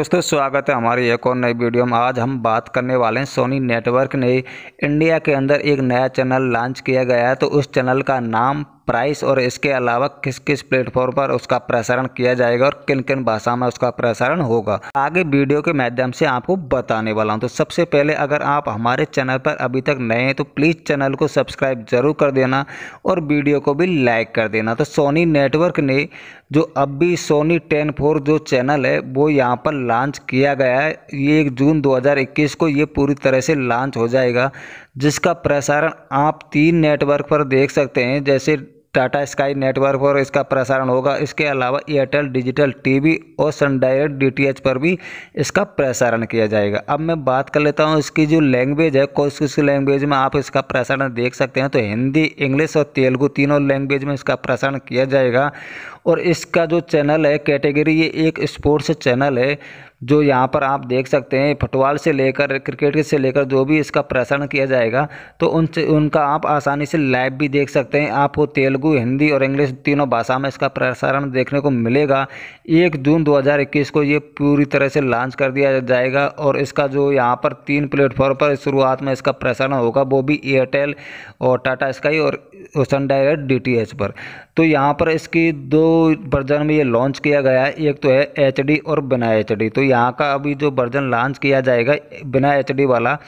दोस्तों स्वागत है हमारी एक और नई वीडियो में आज हम बात करने वाले हैं सोनी नेटवर्क ने इंडिया के अंदर एक नया चैनल लॉन्च किया गया है तो उस चैनल का नाम प्राइस और इसके अलावा किस किस प्लेटफॉर्म पर उसका प्रसारण किया जाएगा और किन किन भाषा में उसका प्रसारण होगा आगे वीडियो के माध्यम से आपको बताने वाला हूँ तो सबसे पहले अगर आप हमारे चैनल पर अभी तक नए हैं तो प्लीज़ चैनल को सब्सक्राइब जरूर कर देना और वीडियो को भी लाइक कर देना तो सोनी नेटवर्क ने जो अब भी सोनी टेन फोर जो चैनल है वो यहाँ पर लॉन्च किया गया है ये जून 2021 को ये पूरी तरह से लॉन्च हो जाएगा जिसका प्रसारण आप तीन नेटवर्क पर देख सकते हैं जैसे टाटा स्काई नेटवर्क पर इसका प्रसारण होगा इसके अलावा एयरटेल डिजिटल टीवी और सन डायरेक्ट डीटीएच पर भी इसका प्रसारण किया जाएगा अब मैं बात कर लेता हूँ इसकी जो लैंग्वेज है कौन कुछ लैंग्वेज में आप इसका प्रसारण देख सकते हैं तो हिंदी इंग्लिश और तेलुगू तीनों लैंग्वेज में इसका प्रसारण किया जाएगा और इसका जो चैनल है कैटेगरी ये एक स्पोर्ट्स चैनल है जो यहाँ पर आप देख सकते हैं फुटबॉल से लेकर क्रिकेट से लेकर जो भी इसका प्रसारण किया जाएगा तो उन उनका आप आसानी से लाइव भी देख सकते हैं आपको तेलुगु हिंदी और इंग्लिश तीनों भाषा में इसका प्रसारण देखने को मिलेगा एक जून 2021 को ये पूरी तरह से लॉन्च कर दिया जाएगा और इसका जो यहाँ पर तीन प्लेटफॉर्म पर शुरुआत में इसका प्रसारण होगा वो भी एयरटेल और टाटा स्काई और सन डायरेक्ट डी पर तो यहाँ पर इसकी दो वर्जन में ये लॉन्च किया गया है एक तो है एच और बिना एच तो यहाँ का अभी जो वर्जन लॉन्च किया जाएगा बिना एच वाला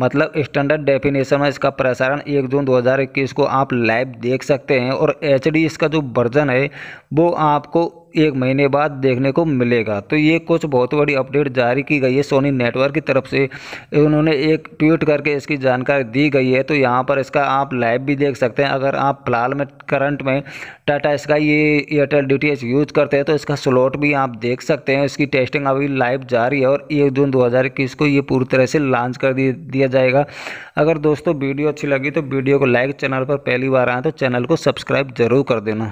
मतलब स्टैंडर्ड डेफिनेशन में इसका प्रसारण 1 जून 2021 को आप लाइव देख सकते हैं और एच इसका जो वर्जन है वो आपको एक महीने बाद देखने को मिलेगा तो ये कुछ बहुत बड़ी अपडेट जारी की गई है सोनी नेटवर्क की तरफ से उन्होंने एक ट्वीट करके इसकी जानकारी दी गई है तो यहाँ पर इसका आप लाइव भी देख सकते हैं अगर आप फिलहाल में करंट में टाटा इसका ये एयरटेल डी यूज़ करते हैं तो इसका स्लॉट भी आप देख सकते हैं इसकी टेस्टिंग अभी लाइव जारी है और एक जून दो को ये पूरी तरह से लॉन्च कर दिया दिया जाएगा अगर दोस्तों वीडियो अच्छी लगी तो वीडियो को लाइक चैनल पर पहली बार आए तो चैनल को सब्सक्राइब जरूर कर देना